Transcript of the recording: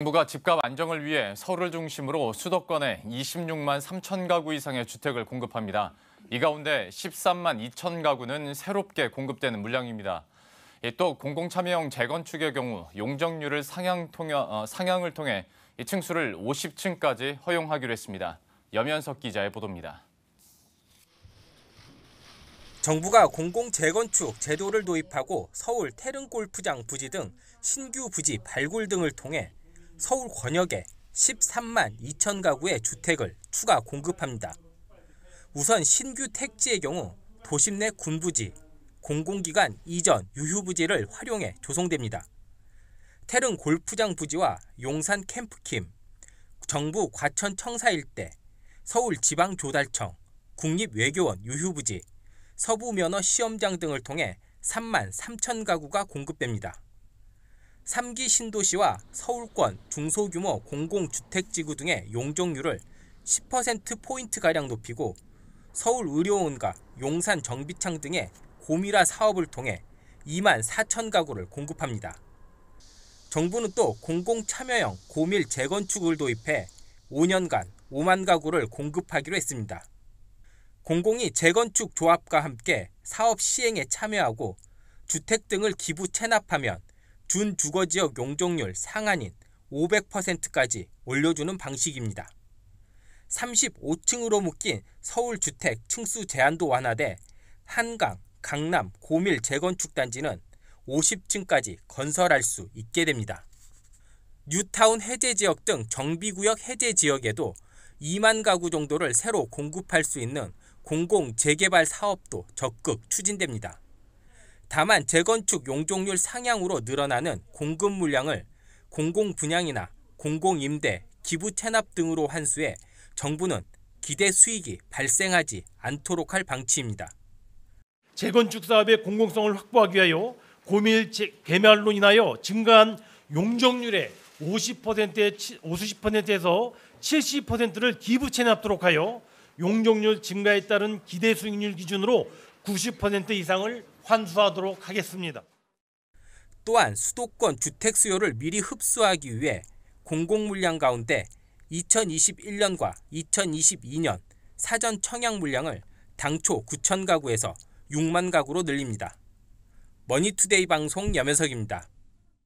정부가 집값 안정을 위해 서울을 중심으로 수도권에 26만 3천 가구 이상의 주택을 공급합니다. 이 가운데 13만 2천 가구는 새롭게 공급되는 물량입니다. 또 공공참여형 재건축의 경우 용적률을 상향 통여, 어, 상향을 통해 이 층수를 50층까지 허용하기로 했습니다. 염현석 기자의 보도입니다. 정부가 공공재건축 제도를 도입하고 서울 테릉골프장 부지 등 신규 부지 발굴 등을 통해 서울 권역에 13만 2천 가구의 주택을 추가 공급합니다. 우선 신규 택지의 경우 도심 내 군부지, 공공기관 이전 유휴부지를 활용해 조성됩니다. 태릉 골프장 부지와 용산 캠프킴, 정부 과천 청사 일대, 서울 지방조달청, 국립외교원 유휴부지, 서부면허 시험장 등을 통해 3만 3천 가구가 공급됩니다. 3기 신도시와 서울권 중소규모 공공주택지구 등의 용적률을 10%포인트가량 높이고 서울의료원과 용산 정비창 등의 고밀화 사업을 통해 2만 4천 가구를 공급합니다. 정부는 또 공공참여형 고밀 재건축을 도입해 5년간 5만 가구를 공급하기로 했습니다. 공공이 재건축 조합과 함께 사업 시행에 참여하고 주택 등을 기부 체납하면 준 주거 지역 용적률 상한인 500%까지 올려주는 방식입니다. 35층으로 묶인 서울 주택 층수 제한도 완화돼 한강, 강남 고밀 재건축 단지는 50층까지 건설할 수 있게 됩니다. 뉴타운 해제 지역 등 정비구역 해제 지역에도 2만 가구 정도를 새로 공급할 수 있는 공공 재개발 사업도 적극 추진됩니다. 다만 재건축 용적률 상향으로 늘어나는 공급 물량을 공공 분양이나 공공 임대, 기부 체납 등으로 환수해 정부는 기대 수익이 발생하지 않도록 할 방침입니다. 재건축 사업의 공공성을 확보하기 위하여 고밀 개멸로 인하여 증가한 용적률의 5 0 50%에서 70%를 기부 체납도록 하여 용적률 증가에 따른 기대 수익률 기준으로 90% 이상을 환수하도록 하겠습니다. 또한 수도권 주택 수요를 미리 흡수하기 위해 공공 물량 가운데 2021년과 2022년 사전 청약 물량을 당초 9천 가구에서 6만 가구로 늘립니다. 머니투데이 방송 염혜석입니다.